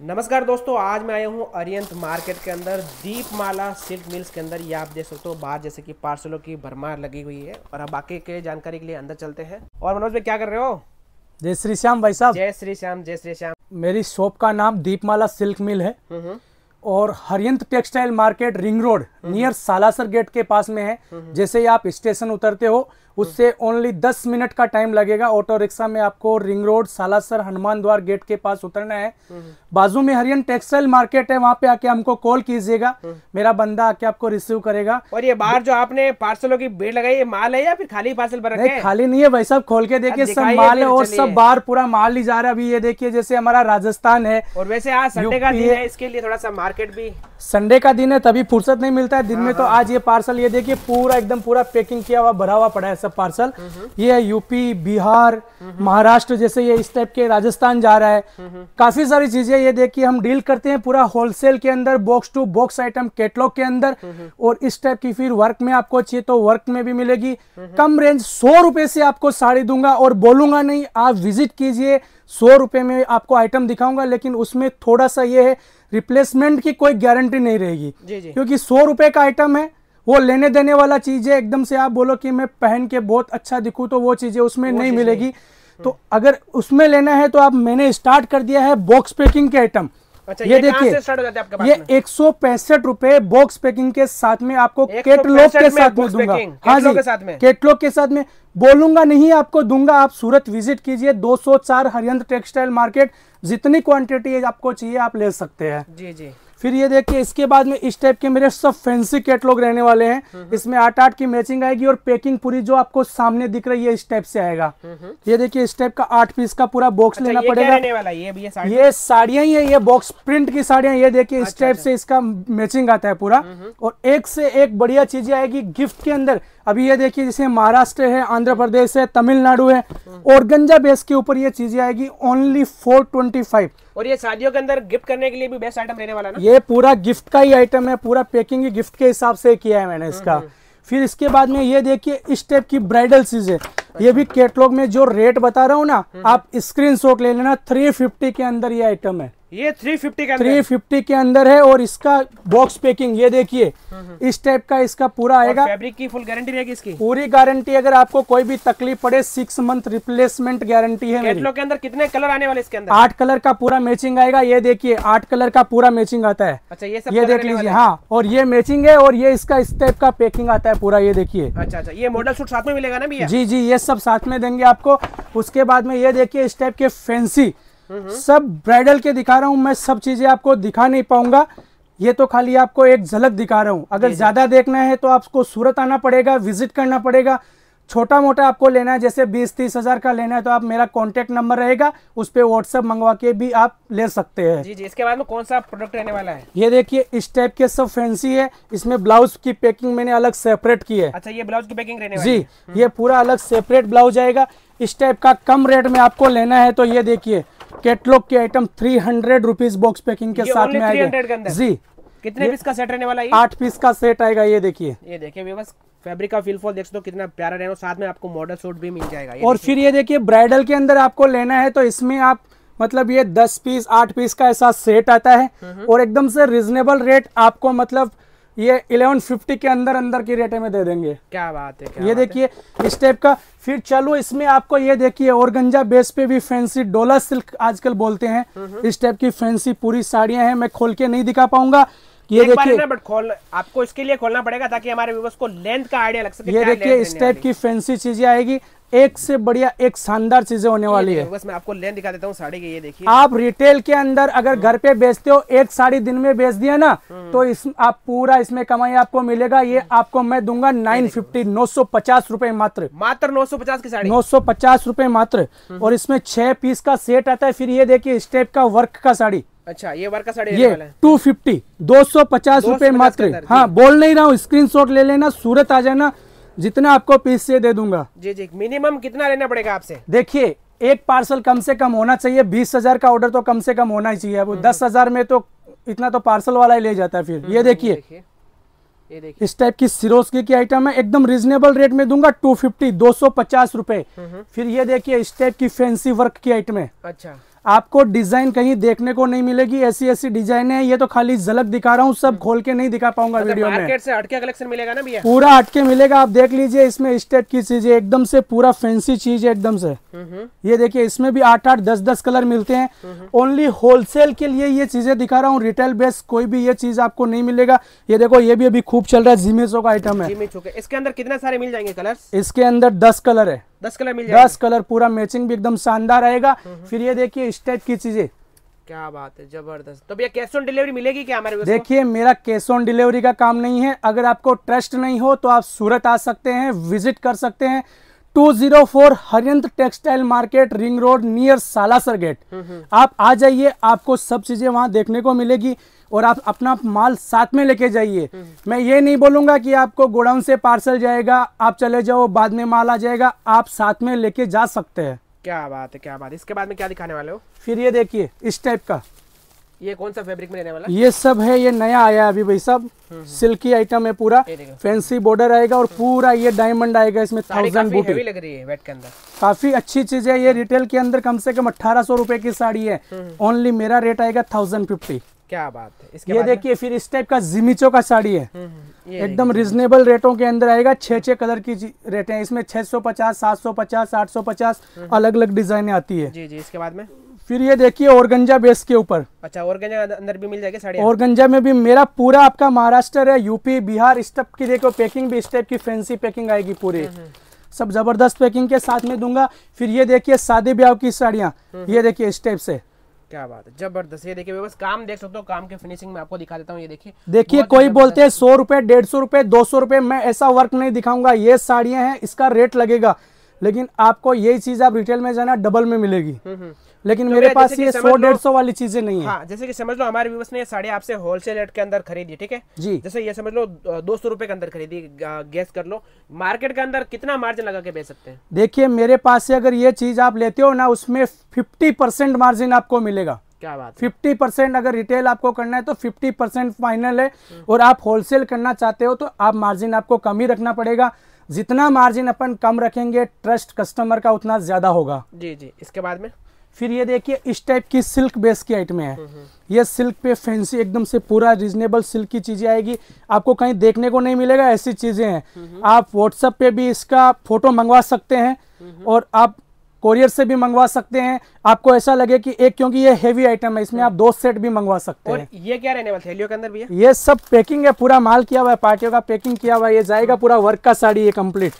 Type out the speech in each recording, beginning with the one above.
नमस्कार दोस्तों आज मैं आया हूँ अरियंत मार्केट के अंदर दीपमाला सिल्क मिल्स के अंदर ये आप देख सकते हो बाहर जैसे कि पार्सलों की भरमार लगी हुई है और अब बाकी के जानकारी के लिए अंदर चलते हैं और मनोज भाई क्या कर रहे हो जय श्री श्याम भाई साहब जय श्री श्याम जय श्री श्याम मेरी शॉप का नाम दीपमाला सिल्क मिल है हम्म, हम्म। और Hariyant textile market ring road हम्म, नियर सालासर गेट के पास में है जैसे ही आप स्टेशन उतरते हो उससे ओनली दस मिनट का टाइम लगेगा ऑटो रिक्शा में आपको रिंग रोड सालासर हनुमान द्वार गेट के पास उतरना है हम्म। बाजू में हरियन टेक्सटाइल मार्केट है वहाँ पे आके हमको कॉल कीजिएगा हम्म। मेरा बंदा आके आपको रिसीव करेगा और ये बाहर जो आपने पार्सलों की भीड़ लगाई है माल है या फिर खाली पार्सल भर नहीं खाली नहीं है भाई सब खोल के देखिए सब माल है और सब बाहर पूरा माल ही जा रहा है अभी ये देखिए जैसे हमारा राजस्थान है और वैसे आज संडे का दिन है इसके लिए थोड़ा सा मार्केट भी संडे का दिन है तभी फुर्सत नहीं मिलता है दिन में तो हाँ, हाँ। आज ये पार्सल ये देखिए पूरा एकदम पूरा पैकिंग किया हुआ भरा हुआ पड़ा है सब पार्सल ये यूपी बिहार महाराष्ट्र जैसे ये इस टाइप के राजस्थान जा रहा है काफी सारी चीजें ये देखिए हम डील करते हैं पूरा होलसेल के अंदर box to box item catalogue के अंदर और इस टाइप की फिर वर्क में आपको चाहिए तो वर्क में भी मिलेगी कम रेंज सौ रुपए से आपको साड़ी दूंगा और बोलूंगा नहीं आप विजिट कीजिए सौ रुपए में आपको आइटम दिखाऊंगा लेकिन उसमें थोड़ा सा ये है रिप्लेसमेंट की कोई गारंटी नहीं रहेगी क्योंकि सौ रुपए का आइटम है वो लेने देने वाला चीज़ है एकदम से आप बोलो कि मैं पहन के बहुत अच्छा दिखूँ तो वो चीज़ें उसमें वो नहीं मिलेगी तो अगर उसमें लेना है तो आप मैंने स्टार्ट कर दिया है बॉक्स पैकिंग के आइटम अच्छा, ये, देखिए ये एक सौ पैंसठ रूपए बॉक्स पैकिंग के साथ में आपको केटलॉग हाँ के साथ में दूंगा हाँ जी केटलॉग के साथ में बोलूंगा नहीं आपको दूंगा आप सूरत विजिट कीजिए 204 हरियंत्र टेक्सटाइल मार्केट जितनी क्वांटिटी आपको चाहिए आप ले सकते हैं जी जी फिर ये देखिए इसके बाद में इस टाइप के मेरे सब फैंसी कैटलॉग रहने वाले हैं हम्म हम्म। इसमें आठ आठ की मैचिंग आएगी और पैकिंग पूरी जो आपको सामने दिख रही है इस टाइप से आएगा हम्म ये देखिए इस टाइप का आठ पीस का पूरा बॉक्स अच्छा, लेना ये पड़ेगा ये, ये साड़ियां ही है ये बॉक्स प्रिंट की साड़ियां ये देखिए इस टाइप अच्छा, अच्छा। से इसका मैचिंग आता है पूरा और एक से एक बढ़िया चीजें आएगी गिफ्ट के अंदर अभी ये देखिए जैसे महाराष्ट्र है आंध्र प्रदेश है तमिलनाडु है और गंजा बेस के ऊपर ये चीजें आएगी ओनली फोर ट्वेंटी फाइव और ये शादियों के अंदर गिफ्ट करने के लिए भी बेस्ट आइटम रहने वाला ना ये पूरा गिफ्ट का ही आइटम है पूरा पैकिंग गिफ्ट के हिसाब से किया है मैंने इसका हम्म, हम्म। फिर इसके बाद में ये देखिए इस टाइप की ब्राइडल चीज है ये भी कैटलॉग में जो रेट बता रहा हूँ ना हम्म, आप स्क्रीन शॉट ले लेना थ्री फिफ्टी के अंदर ये आइटम है ये 350 के 350 के अंदर है और इसका बॉक्स पैकिंग ये देखिए इस टाइप का इसका पूरा आएगा फैब्रिक की फुल गारंटी रहेगी इसकी पूरी गारंटी अगर आपको कोई भी तकलीफ पड़े सिक्स मंथ रिप्लेसमेंट गारंटी है के अंदर कितने कलर आने वाले इसके अंदर आठ कलर का पूरा मैचिंग आएगा ये देखिए आठ कलर का पूरा मैचिंग आता है अच्छा ये सब ये देख लीजिए हाँ और ये मैचिंग है और ये इसका इस टाइप का पैकिंग आता है पूरा ये देखिए अच्छा अच्छा ये मॉडल सूट साथ में मिलेगा ना भैया जी जी ये सब साथ में देंगे आपको उसके बाद में ये देखिए इस टाइप के फैंसी हम्म। सब ब्राइडल के दिखा रहा हूँ मैं सब चीजें आपको दिखा नहीं पाऊंगा ये तो खाली आपको एक झलक दिखा रहा हूँ अगर ज्यादा देखना है तो आपको सूरत आना पड़ेगा विजिट करना पड़ेगा छोटा मोटा आपको लेना है जैसे बीस तीस हजार का लेना है तो आप मेरा कॉन्टेक्ट नंबर रहेगा उस पर व्हाट्सअप मंगवा के भी आप ले सकते हैं जी जी इसके बाद में कौन सा प्रोडक्ट रहने वाला है ये देखिए इस टाइप के सब फैंसी है इसमें ब्लाउज की पैकिंग मैंने अलग सेपरेट की है अच्छा ये ब्लाउज की पैकिंग रहने जी ये पूरा अलग सेपरेट ब्लाउज आएगा इस टाइप का कम रेट में आपको लेना है तो ये देखिए कैटलॉग के item three hundred rupees box packing के साथ में आएगा जी कितने पीस का सेट रहने वाला है आठ पीस का सेट आएगा ये देखिए ये देखिए फैब्रिक का फील फॉल देख दो कितना प्यारा रहेगा साथ में आपको मॉडल सूट भी मिल जाएगा और फिर ये देखिए ब्राइडल के अंदर आपको लेना है तो इसमें आप मतलब ये दस पीस आठ पीस का ऐसा सेट आता है हम्म। और एकदम से रिजनेबल रेट आपको मतलब ये 1150 के अंदर अंदर की रेटे में दे देंगे क्या बात है क्या ये देखिए इस टाइप का फिर चलो इसमें आपको ये देखिए और गंजा बेस पे भी फैंसी डोला सिल्क आजकल बोलते हैं इस टाइप की फैंसी पूरी साड़ियां हैं मैं खोल के नहीं दिखा पाऊंगा ये देखिए बट खोल आपको इसके लिए खोलना पड़ेगा ताकि हमारे व्यूवर्स को लेंथ का आइडिया लग सके ये देखिए इस टाइप की फैंसी चीजें आएगी एक से बढ़िया एक शानदार चीजें होने वाली है बस मैं आपको लेन दिखा देता हूँ साड़ी की ये देखिए आप रिटेल के अंदर अगर हम्म। घर पे बेचते हो एक साड़ी दिन में बेच दिया ना हम्म। तो इस आप पूरा इसमें कमाई आपको मिलेगा ये हम्म। आपको मैं दूंगा नाइन फिफ्टी नौ सौ पचास रूपए मात्र मात्र नौ सौ पचास की साड़ी नौ सौ पचास रूपए मात्र और इसमें छह पीस का सेट आता है फिर ये देखिए स्टेप का वर्क का साड़ी अच्छा ये वर्क का साड़ी ये टू फिफ्टी दो सौ पचास रूपए मात्र हाँ बोल नहीं रहा हूँ स्क्रीन शॉट ले लेना सूरत आ जाना जितना आपको पीस से दे दूंगा जी जी मिनिमम कितना लेना पड़ेगा आपसे देखिए एक पार्सल कम से कम होना चाहिए बीस हजार का ऑर्डर तो कम से कम होना ही चाहिए वो हम्म, हम्म। दस हजार में तो इतना तो पार्सल वाला ही ले जाता है फिर हम्म, ये देखिए इस टाइप की सिरोस्की की आइटम है एकदम रिजनेबल रेट में दूंगा टू फिफ्टी दो सौ पचास रूपए फिर ये देखिए इस टाइप की फैंसी वर्क की आइटम है अच्छा आपको डिजाइन कहीं देखने को नहीं मिलेगी ऐसी ऐसी डिजाइन है ये तो खाली झलक दिखा रहा हूँ सब खोल के नहीं दिखा पाऊंगा अच्छा, वीडियो में से हटके कलेक्शन मिलेगा ना भैया पूरा हटके मिलेगा आप देख लीजिए इसमें स्टेट की चीज है एकदम से पूरा फैंसी चीज है एकदम से ये देखिए इसमें भी आठ आठ दस दस कलर मिलते हैं ओनली हम्म, होलसेल हम्म। के लिए ये चीजें दिखा रहा हूँ रिटेल बेस कोई भी ये चीज आपको नहीं मिलेगा ये देखो ये भी अभी खूब चल रहा है जिमेचो का आइटम है इसके अंदर कितने सारे मिल जाएंगे कलर इसके अंदर दस कलर है दस कलर मिल जाएगा दस कलर पूरा मैचिंग भी एकदम शानदार रहेगा हम्म, हम्म। फिर ये देखिए इस टाइप की चीजें क्या बात है जबरदस्त तो भैया कैश ऑन डिलीवरी मिलेगी क्या हमारे देखिए मेरा कैश ऑन डिलीवरी का काम नहीं है अगर आपको ट्रस्ट नहीं हो तो आप सूरत आ सकते हैं विजिट कर सकते हैं 204 Hariyant textile market ring road near Salasar gate आप आ जाइए आपको सब चीज़ें वहाँ देखने को मिलेगी और आप अपना माल साथ में लेके जाइए हम्म। मैं ये नहीं बोलूंगा कि आपको गोडाउन से पार्सल जाएगा आप चले जाओ बाद में माल आ जाएगा आप साथ में लेके जा सकते हैं क्या बात है क्या बात है इसके बाद में क्या दिखाने वाले हो फिर ये देखिए इस टाइप का ये कौन सा फैब्रिक में रहने वाला ये सब है ये नया आया अभी भाई साहब हम्म, हम्म। सिल्की आइटम है पूरा फैंसी बॉर्डर आएगा और पूरा ये डायमंड आएगा इसमें थाउजेंड बूटी लग रही है वेट के अंदर काफी अच्छी चीज है ये रिटेल के अंदर कम से कम अठारह सौ रूपए की साड़ी है ओनली हम्म, मेरा रेट आएगा थाउजेंड फिफ्टी क्या बात है इसके ये देखिए फिर इस टाइप का जिमिचो का साड़ी है एकदम रिजनेबल रेटों के अंदर आएगा छः छह कलर की रेट है इसमें छह सौ सौ पचास पचास सात आठ सौ पचास अलग अलग डिजाइने आती है जी जी इसके बाद में फिर ये देखिए औरगंजा बेस के ऊपर अच्छा और अंदर भी मिल जाएगा साड़ी औरगंजा में भी मेरा पूरा आपका महाराष्ट्र है यूपी बिहार इस टाइप की देखो पैकिंग भी इस टाइप की फैंसी पैकिंग आएगी पूरी हम्म, हम्म। सब जबरदस्त पैकिंग के साथ में दूंगा फिर ये देखिए शादी ब्याह की साड़ियाँ हम्म, ये देखिए इस टाइप से क्या बात है जबरदस्त ये देखिए बस काम देख सकते हो काम के फिनिशिंग में आपको दिखा देता हूँ ये देखिए देखिए कोई बोलते हैं सौ रुपए डेढ़ सौ रुपए दो सौ रुपए मैं ऐसा वर्क नहीं दिखाऊंगा ये साड़ियाँ हैं इसका रेट लगेगा लेकिन आपको यही चीज आप रिटेल में जाना डबल में मिलेगी लेकिन तो मेरे पास ये सौ डेढ़ सौ वाली चीजें नहीं है हाँ, जैसे कि समझ लो हमारे व्यूवर्स ने साड़ी आपसे होलसेल रेट के अंदर खरीदी ठीक है जी जैसे ये समझ लो दो सौ रूपये के अंदर खरीदी गैस कर लो मार्केट के अंदर कितना मार्जिन लगा के बेच सकते हैं देखिए मेरे पास से अगर ये चीज आप लेते हो ना उसमें फिफ्टी मार्जिन आपको मिलेगा क्या बात फिफ्टी परसेंट अगर रिटेल आपको करना है तो फिफ्टी परसेंट फाइनल है हम्म। और आप होलसेल करना चाहते हो तो आप मार्जिन आपको कम ही रखना पड़ेगा जितना मार्जिन अपन कम रखेंगे ट्रस्ट कस्टमर का उतना ज्यादा होगा जी जी इसके बाद में फिर ये देखिए इस टाइप की सिल्क बेस की आइटमें है ये सिल्क पे फैंसी एकदम से पूरा रिजनेबल सिल्क की चीजें आएगी आपको कहीं देखने को नहीं मिलेगा ऐसी चीजें हैं आप व्हाट्सएप पे भी इसका फोटो मंगवा सकते हैं और आप कोरियर से भी मंगवा सकते हैं आपको ऐसा लगे कि एक क्योंकि ये हेवी आइटम है इसमें आप दो सेट भी मंगवा सकते हैं ये क्या रहने वाले थैलियों के अंदर है? ये सब पैकिंग है पूरा माल किया हुआ है पार्टियों का पैकिंग किया हुआ है ये जाएगा पूरा वर्क का साड़ी ये कंप्लीट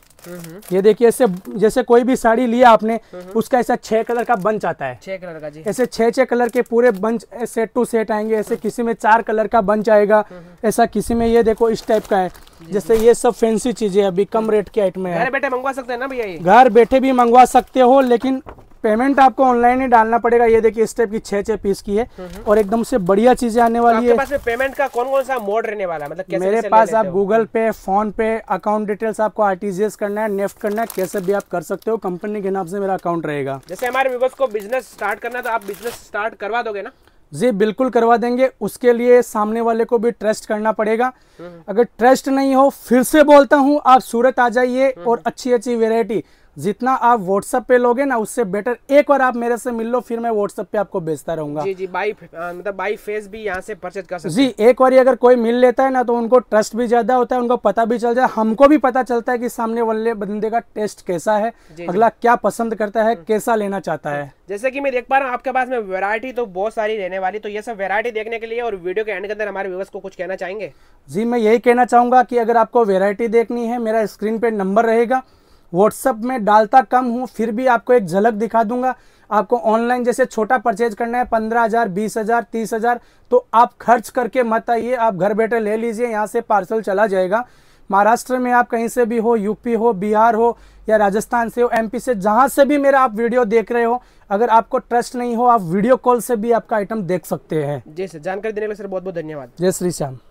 ये देखिए ऐसे जैसे कोई भी साड़ी लिया आपने हम्म। उसका ऐसा छह कलर का बंच आता है छह कलर का जी ऐसे छह छह कलर के पूरे बंच सेट टू सेट आएंगे ऐसे हम्म। किसी में चार कलर का बंच आएगा हम्म। ऐसा किसी में ये देखो इस टाइप का है जैसे ये सब फैंसी चीजें अभी कम रेट के आइटम है घर बैठे मंगवा सकते हैं ना भैया घर बैठे भी मंगवा सकते हो लेकिन पेमेंट आपको ऑनलाइन ही डालना पड़ेगा ये देखिए इस टाइप की छह छह पीस की है हम्म, हम्म। और एकदम से बढ़िया चीजें आने तो वाली है पास पेमेंट का कौन कौन सा मोड रहने वाला है मतलब कैसे मेरे कैसे पास आप गूगल पे फोन पे अकाउंट डिटेल्स आपको आरटीजीएस करना है नेफ्ट करना है कैसे भी आप कर सकते हो कंपनी के नाम से मेरा अकाउंट रहेगा जैसे हमारे को बिजनेस स्टार्ट करना तो आप बिजनेस स्टार्ट करवा दोगे ना जी बिल्कुल करवा देंगे उसके लिए सामने वाले को भी ट्रस्ट करना पड़ेगा हम्म। अगर ट्रस्ट नहीं हो फिर से बोलता हूँ आप सूरत आ जाइए और अच्छी अच्छी वेरायटी जितना आप व्हाट्सएप पे लोगे ना उससे बेटर एक बार आप मेरे से मिल लो फिर मैं व्हाट्सएप पे आपको बेचता रहूंगा जी जी बाई मतलब बाई फेस भी यहाँ से परचेज कर सकते जी एक बार अगर कोई मिल लेता है ना तो उनको ट्रस्ट भी ज्यादा होता है उनको पता भी चल जाए हमको भी पता चलता है कि सामने वाले बंदे का टेस्ट कैसा है जी, अगला जी. क्या पसंद करता है हम्म। कैसा लेना चाहता है जैसे कि मैं देख पा रहा हूँ आपके पास में वैरायटी तो बहुत सारी रहने वाली तो ये सब वैरायटी देखने के लिए और वीडियो के एंड के अंदर हमारे व्यूवर्स को कुछ कहना चाहेंगे जी मैं यही कहना चाहूंगा कि अगर आपको वेरायटी देखनी है मेरा स्क्रीन पे नंबर रहेगा व्हाट्सअप में डालता कम हूँ फिर भी आपको एक झलक दिखा दूंगा आपको ऑनलाइन जैसे छोटा परचेज करना है पंद्रह हज़ार बीस हज़ार तीस हज़ार तो आप खर्च करके मत आइए आप घर बैठे ले लीजिए यहाँ से पार्सल चला जाएगा महाराष्ट्र में आप कहीं से भी हो यूपी हो बिहार हो या राजस्थान से हो एमपी से जहाँ से भी मेरा आप वीडियो देख रहे हो अगर आपको ट्रस्ट नहीं हो आप वीडियो कॉल से भी आपका आइटम देख सकते हैं जी सर जानकारी देने के लिए सर बहुत बहुत धन्यवाद जय श्री श्याम